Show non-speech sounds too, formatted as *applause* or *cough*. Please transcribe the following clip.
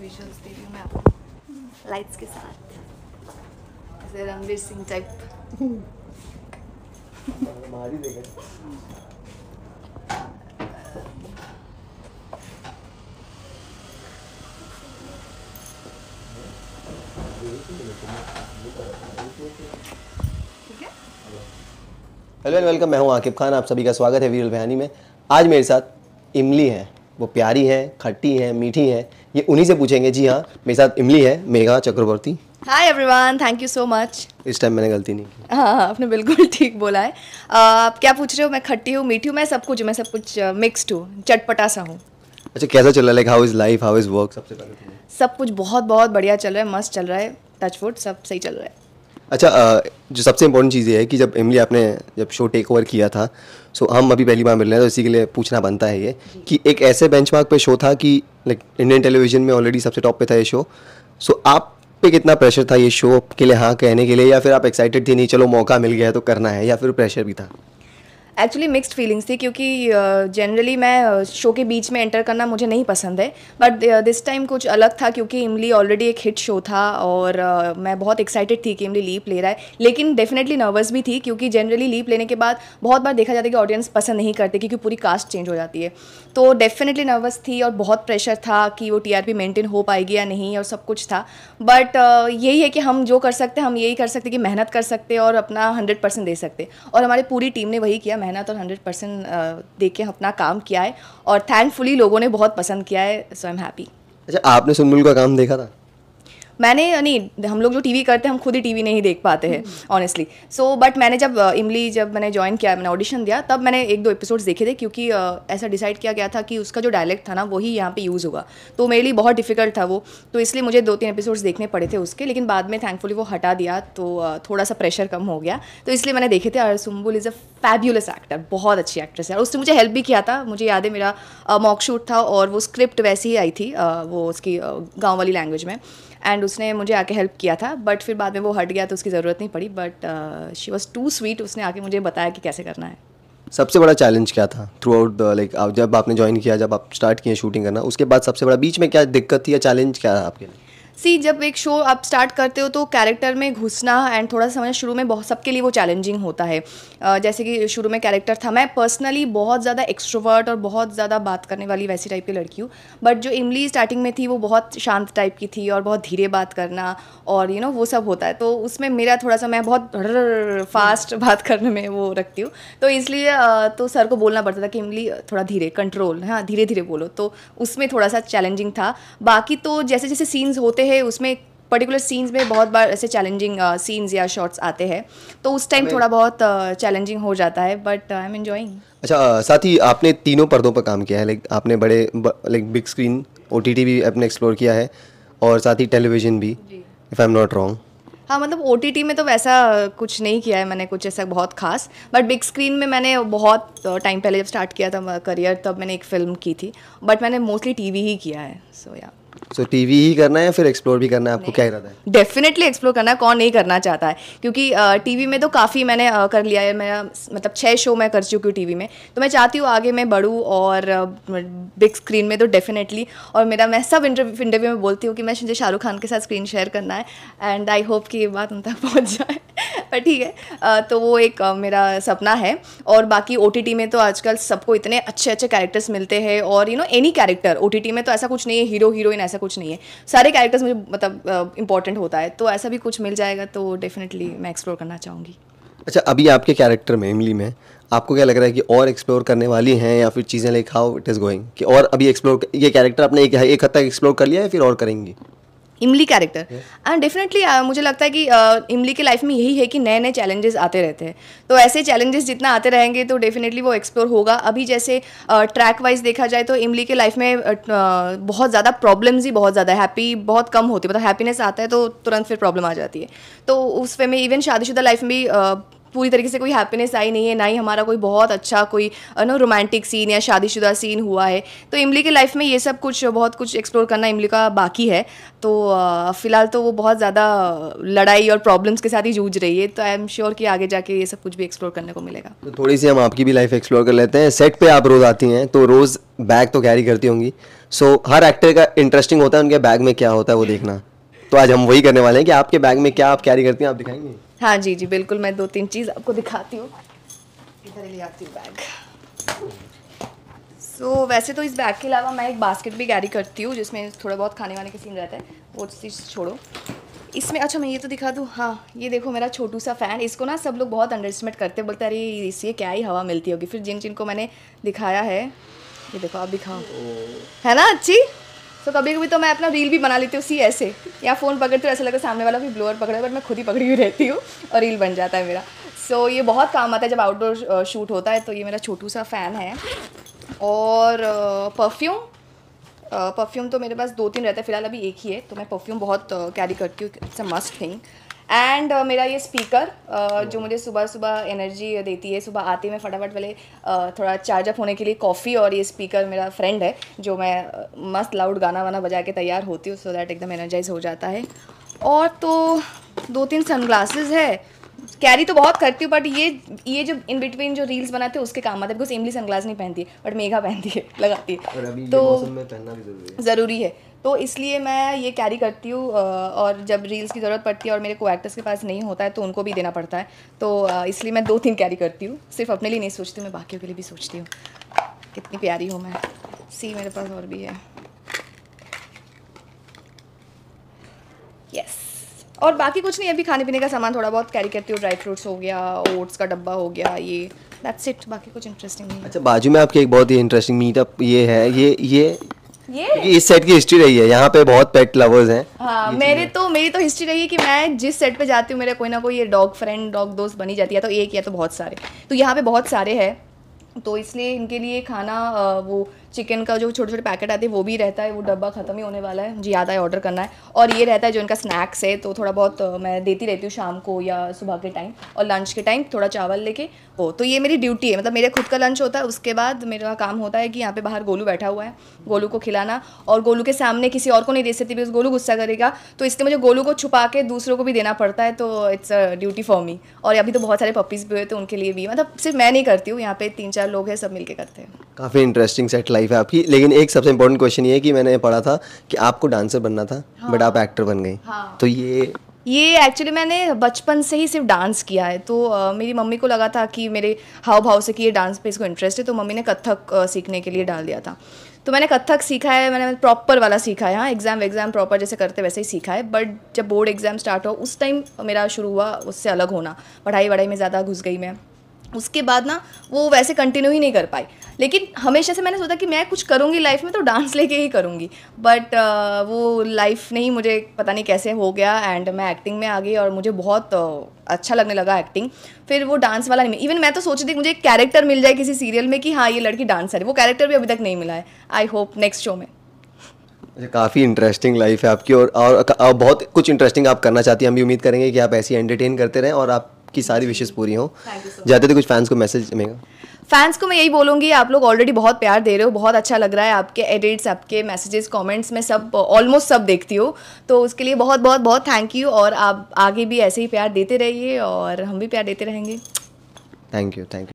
Visuals दे रही हूँ मैं आपको लाइट्स के साथ जैसे Ranveer Singh type hello and welcome मैं हूं आकिब खान आप सभी का स्वागत है वीरल बहनी में आज मेरे साथ इमली है वो प्यारी है खट्टी है मीठी है ये उन्हीं से पूछेंगे जी हाँ मेरे साथ इमली है Megha Chakraborty hi everyone thank you so much इस टाइम मैंने गलती नहीं की हाँ हाँ आपने बिल्कुल *laughs* ठीक बोला है आप क्या पूछ रहे हो मैं खट्टी हूँ मीठी हूँ मैं सब कुछ मैं सब कुछ मिक्सड हूँ चटपटा सा हूँ अच्छा कैसा चल रहा है like how is life how is work सबसे पहले तो। सब कुछ बहुत बहुत बढ़िया चल रहा है मस्त चल रहा है टच फुट सब सही चल रहा है अच्छा जो सबसे इम्पोर्टेंट चीज़ ये है कि जब इमली आपने जब शो टेक ओवर किया था सो हम अभी पहली बार मिल रहे हैं तो इसी के लिए पूछना बनता है ये कि एक ऐसे बेंच मार्क शो था कि लाइक इंडियन टेलीविजन में ऑलरेडी सबसे टॉप पे था ये शो सो आप पे कितना प्रेशर था ये शो के लिए हाँ कहने के लिए या फिर आप एक्साइटेड थे नहीं चलो मौका मिल गया तो करना है या फिर प्रेशर भी था एक्चुअली मिक्स्ड फीलिंग्स थी क्योंकि जनरली uh, मैं शो के बीच में एंटर करना मुझे नहीं पसंद है बट दिस टाइम कुछ अलग था क्योंकि इमली ऑलरेडी एक हिट शो था और uh, मैं बहुत एक्साइटेड थी कि इमली लीप ले रहा है लेकिन डेफिनेटली नर्वस भी थी क्योंकि जनरली लीप लेने के बाद बहुत बार देखा जाता है कि ऑडियंस पसंद नहीं करते क्योंकि पूरी कास्ट चेंज हो जाती है तो डेफिनेटली नर्वस थी और बहुत प्रेशर था कि वो टी आर पी मेंटेन हो पाएगी या नहीं और सब कुछ था बट यही है कि हम जो कर सकते हैं हम यही कर सकते कि मेहनत कर सकते और अपना हंड्रेड परसेंट दे सकते और हमारी पूरी टीम ने वही किया मेहनत और हंड्रेड परसेंट दे के अपना काम किया है और थैंकफुली लोगों ने बहुत पसंद किया है सो आई एम हैप्पी अच्छा आपने सुनमुल का काम देखा था मैंने नहीं हम लोग जो टीवी करते हैं हम खुद ही टीवी नहीं देख पाते हैं ऑनेस्टली सो बट मैंने जब इमली uh, जब मैंने ज्वाइन किया मैंने ऑडिशन दिया तब मैंने एक दो एपिसोड्स देखे थे क्योंकि uh, ऐसा डिसाइड किया गया था कि उसका जो डायलेक्ट था ना वही यहाँ पे यूज़ होगा तो मेरे लिए बहुत डिफिकल्ट था वो तो इसलिए मुझे दो तीन एपिसोड्स देखने पड़े थे उसके लेकिन बाद में थैंकफुली वो हटा दिया तो uh, थोड़ा सा प्रेशर कम हो गया तो इसलिए मैंने देखे थे अरसुम्बुल इज़ अ फैब्यूलस एक्टर बहुत अच्छी एक्ट्रेस है और उसने मुझे हेल्प भी किया था मुझे याद है मेरा मॉक शूट था और वो स्क्रिप्ट वैसी ही आई थी वो उसकी गाँव वाली लैंग्वेज में एंड उसने मुझे आके हेल्प किया था बट फिर बाद में वो हट गया तो उसकी ज़रूरत नहीं पड़ी but she was too sweet उसने आके मुझे बताया कि कैसे करना है सबसे बड़ा चैलेंज क्या था थ्रू आउट लाइक जब आपने ज्वाइन किया जब आप स्टार्ट किए शूटिंग करना उसके बाद सबसे बड़ा बीच में क्या दिक्कत थी या चैलेंज क्या था आपके लिए सी जब एक शो आप स्टार्ट करते हो तो कैरेक्टर में घुसना एंड थोड़ा समझना शुरू में बहुत सबके लिए वो चैलेंजिंग होता है जैसे कि शुरू में कैरेक्टर था मैं पर्सनली बहुत ज़्यादा एक्स्ट्रोवर्ट और बहुत ज़्यादा बात करने वाली वैसी टाइप की लड़की हूँ बट जो इमली स्टार्टिंग में थी वो बहुत शांत टाइप की थी और बहुत धीरे बात करना और यू नो वो सब होता है तो उसमें मेरा थोड़ा सा मैं बहुत फास्ट *laughs* बात करने में वो रखती हूँ तो इसलिए तो सर को बोलना पड़ता था कि इमली थोड़ा धीरे कंट्रोल हाँ धीरे धीरे बोलो तो उसमें थोड़ा सा चैलेंजिंग था बाकी तो जैसे जैसे सीन्स होते हैं उसमें पर्टिकुलर सीन्स में बहुत बार ऐसे चैलेंजिंग सीन्स uh, या शॉट्स आते हैं तो उस टाइम थोड़ा बहुत चैलेंजिंग uh, हो जाता है बट आई एम एंजॉइंग अच्छा uh, साथ ही आपने तीनों पर्दों पर काम किया है लाइक आपने बड़े लाइक बिग स्क्रीन ओ भी आपने एक्सप्लोर किया है और साथ ही टेलीविज़न भी if I am not wrong हाँ मतलब ओ में तो वैसा uh, कुछ नहीं किया है मैंने कुछ ऐसा बहुत खास बट बिग स्क्रीन में मैंने बहुत टाइम पहले जब स्टार्ट किया था करियर तब मैंने एक फ़िल्म की थी बट मैंने मोस्टली टीवी ही किया है सो so, या yeah. सो so, टीवी ही करना है फिर एक्सप्लोर भी करना है आपको क्या इरादा है डेफिनेटली एक्सप्लोर करना है कौन नहीं करना चाहता है क्योंकि टीवी में तो काफ़ी मैंने कर लिया है मैं मतलब छः शो मैं कर चुकी हूँ टीवी में तो मैं चाहती हूँ आगे मैं बढ़ूँ और बिग स्क्रीन में तो डेफिनेटली और मेरा मैं सब इंटरव्यू इंटरव्यू में बोलती हूँ कि मैं मुझे शाहरुख खान के साथ स्क्रीन शेयर करना है एंड आई होप कि ये बात उन तक पहुँच जाए पर ठीक है तो वो एक मेरा सपना है और बाकी ओ में तो आजकल सबको इतने अच्छे अच्छे कैरेक्टर्स मिलते हैं और यू नो एनी कैरेक्टर ओ में तो ऐसा कुछ नहीं है हीरो हीरोइन ऐसा कुछ नहीं है सारे कैरेक्टर्स मुझे मतलब इंपॉर्टेंट होता है तो ऐसा भी कुछ मिल जाएगा तो डेफिनेटली मैं एक्सप्लोर करना चाहूँगी अच्छा अभी आपके कैरेक्टर में इमली में आपको क्या लग रहा है कि और एक्सप्लोर करने वाली हैं या फिर चीज़ें like how it is going कि और अभी एक्सप्लोर ये कैरेक्टर आपने एक, एक हद तक एक्सप्लोर कर लिया है फिर और करेंगी इमली कैरेक्टर एंड डेफिनेटली मुझे लगता है कि uh, इमली के लाइफ में यही है कि नए नए चैलेंजेस आते रहते हैं तो ऐसे चैलेंजेस जितना आते रहेंगे तो डेफिनेटली वो एक्सप्लोर होगा अभी जैसे ट्रैक uh, वाइज देखा जाए तो इमली के लाइफ में uh, uh बहुत ज़्यादा प्रॉब्लम्स ही बहुत ज़्यादा हैप्पी बहुत कम होती है मतलब हैप्पीनेस आता है तो तुरंत फिर प्रॉब्लम आ जाती है तो उस वे में इवन शादीशुदा लाइफ में भी uh, पूरी तरीके से कोई हैप्पीनेस आई नहीं है ना ही हमारा कोई बहुत अच्छा कोई नो रोमांटिक सीन या शादीशुदा सीन हुआ है तो इमली की लाइफ में ये सब कुछ बहुत कुछ एक्सप्लोर करना इमली का बाकी है तो uh, फिलहाल तो वो बहुत ज़्यादा uh, लड़ाई और प्रॉब्लम्स के साथ ही जूझ रही है तो आई एम श्योर कि आगे जाके ये सब कुछ भी एक्सप्लोर करने को मिलेगा तो थोड़ी सी हम आपकी भी लाइफ एक्सप्लोर कर लेते हैं सेट पर आप रोज़ आती हैं तो रोज़ बैग तो कैरी करती होंगी सो हर एक्टर का इंटरेस्टिंग होता है उनके बैग में क्या होता है वो देखना तो आज हम वही करने वाले हैं कि आपके बैग में क्या आप कैरी करती हैं आप दिखाएंगे हाँ जी जी बिल्कुल मैं दो तीन चीज़ आपको दिखाती हूँ इधर ले आती हूँ बैग सो so, वैसे तो इस बैग के अलावा मैं एक बास्केट भी कैरी करती हूँ जिसमें थोड़ा बहुत खाने वाने का सीन रहता है वो चीज़ छोड़ो इसमें अच्छा मैं ये तो दिखा दूँ हाँ ये देखो मेरा छोटू सा फ़ैन इसको ना सब लोग बहुत अंडर एस्टिमेट करते बोलते अरे इससे क्या ही हवा मिलती होगी फिर जिन जिनको मैंने दिखाया है ये देखो आप दिखाओ है ना अच्छी तो कभी कभी तो मैं अपना रील भी बना लेती हूँ उसी ऐसे या फ़ोन पकड़ती हूँ ऐसा लगता है सामने वाला भी ब्लोअर पकड़े बट मैं खुद ही पकड़ी हुई रहती हूँ और रील बन जाता है मेरा सो so, ये बहुत काम आता है जब आउटडोर शूट होता है तो ये मेरा छोटू सा फ़ैन है और परफ्यूम परफ्यूम तो मेरे पास दो तीन रहता है फिलहाल अभी एक ही है तो मैं परफ्यूम बहुत कैरी करती हूँ it's a must thing and uh, मेरा ये स्पीकर uh, जो मुझे सुबह सुबह एनर्जी देती है सुबह आती मैं फटाफट पहले uh, थोड़ा चार्जअप होने के लिए कॉफ़ी और ये स्पीकर मेरा फ्रेंड है जो मैं uh, मस्त लाउड गाना वाना बजा के तैयार होती हूँ सो दैट एकदम एनर्जाइज हो जाता है और तो दो तीन सनग्लासेस है कैरी तो बहुत करती हूँ बट ये ये जो इन बिटवीन जो रील्स बनाते हैं उसके काम आते हैं बिकॉज इमली सनग्लास नहीं पहनती है बट मेघा पहनती है लगाती है तो ज़रूरी, ज़रूरी है तो इसलिए मैं ये कैरी करती हूँ और जब रील्स की ज़रूरत पड़ती है और मेरे को एक्टर्स के पास नहीं होता है तो उनको भी देना पड़ता है तो इसलिए मैं दो तीन कैरी करती हूँ सिर्फ अपने लिए नहीं सोचती मैं बाकियों के लिए भी सोचती हूँ कितनी प्यारी हूँ मैं सी मेरे पास और भी है और बाकी कुछ नहीं अभी खाने पीने का सामान थोड़ा बहुत कैरी करती हूँ ड्राई फ्रूट्स हो गया ओट्स का डब्बा हो गया ये दैट्स इट बाकी कुछ इंटरेस्टिंग नहीं अच्छा बाजू में आपके एक बहुत ही इंटरेस्टिंग मीटअप ये है ये ये ये इस सेट की हिस्ट्री रही है यहाँ पे बहुत पेट लवर्स हैं हाँ मेरे तो मेरी तो हिस्ट्री रही है कि मैं जिस सेट पे जाती हूँ मेरा कोई ना कोई ये डॉग फ्रेंड डॉग दोस्त बनी जाती है तो एक या तो बहुत सारे तो यहाँ पे बहुत सारे हैं तो इसलिए इनके लिए खाना वो चिकन का जो छोटे छोटे पैकेट आते हैं वो भी रहता है वो डब्बा ख़त्म ही होने वाला है जी आता है ऑर्डर करना है और ये रहता है जो इनका स्नैक्स है तो थोड़ा बहुत मैं देती रहती हूँ शाम को या सुबह के टाइम और लंच के टाइम थोड़ा चावल लेके वो तो ये मेरी ड्यूटी है मतलब मेरे खुद का लंच होता है उसके बाद मेरा काम होता है कि यहाँ पे बाहर गोलू बैठा हुआ है गोलू को खिलाना और गोलू के सामने किसी और को नहीं दे सकती बिकॉज गोलू गुस्सा करेगा तो इसलिए मुझे गोलू को छुपा के दूसरों को भी देना पड़ता है तो it's a duty for me और अभी तो बहुत सारे पपीज़ भी हुए तो उनके लिए भी मतलब सिर्फ मैं नहीं करती हूँ यहाँ पे तीन चार लोग हैं सब मिलकर करते हैं काफ़ी इंटरेस्टिंग सेट लाइफ है आपकी लेकिन एक सबसे इम्पोर्टेंट क्वेश्चन ये है कि मैंने पढ़ा था कि आपको डांसर बनना था हाँ, बट आप एक्टर बन गई हाँ, तो ये ये एक्चुअली मैंने बचपन से ही सिर्फ डांस किया है तो uh, मेरी मम्मी को लगा था कि मेरे हाव भाव से कि ये डांस पे इसको इंटरेस्ट है तो मम्मी ने कथक uh, सीखने के लिए डाल दिया था तो मैंने कथक सीखा है मैंने प्रॉपर वाला सीखा है हाँ एग्ज़ाम वेग्जाम प्रॉपर जैसे करते वैसे ही सीखा है बट जब बोर्ड एग्ज़ाम स्टार्ट हुआ उस टाइम मेरा शुरू हुआ उससे अलग होना पढ़ाई वढ़ाई में ज़्यादा घुस गई मैं उसके बाद ना वो वैसे कंटिन्यू ही नहीं कर पाई लेकिन हमेशा से मैंने सोचा कि मैं कुछ करूँगी लाइफ में तो डांस *laughs* लेके ही करूँगी बट uh, वो लाइफ नहीं मुझे पता नहीं कैसे हो गया एंड मैं एक्टिंग में आ गई और मुझे बहुत uh, अच्छा लगने लगा एक्टिंग फिर वो डांस वाला नहीं इवन मैं तो सोच रही थी मुझे एक कैरेक्टर मिल जाए किसी सीरियल में कि हाँ ये लड़की डांसर है वो कैरेक्टर भी अभी तक नहीं मिला है आई होप नेक्स्ट शो में काफ़ी इंटरेस्टिंग लाइफ है आपकी और, और, और बहुत कुछ इंटरेस्टिंग आप करना चाहती हैं हम भी उम्मीद करेंगे कि आप ऐसी एंटरटेन करते रहें और आप आपकी सारी विशेष पूरी हो जाते थे तो कुछ फैंस को मैसेज मिलेगा फैंस को मैं यही बोलूंगी आप लोग ऑलरेडी बहुत प्यार दे रहे हो बहुत अच्छा लग रहा है आपके एडिट्स आपके मैसेजेस कमेंट्स में सब ऑलमोस्ट सब देखती हूँ तो उसके लिए बहुत बहुत बहुत थैंक यू और आप आगे भी ऐसे ही प्यार देते रहिए और हम भी प्यार देते रहेंगे थैंक यू थैंक यू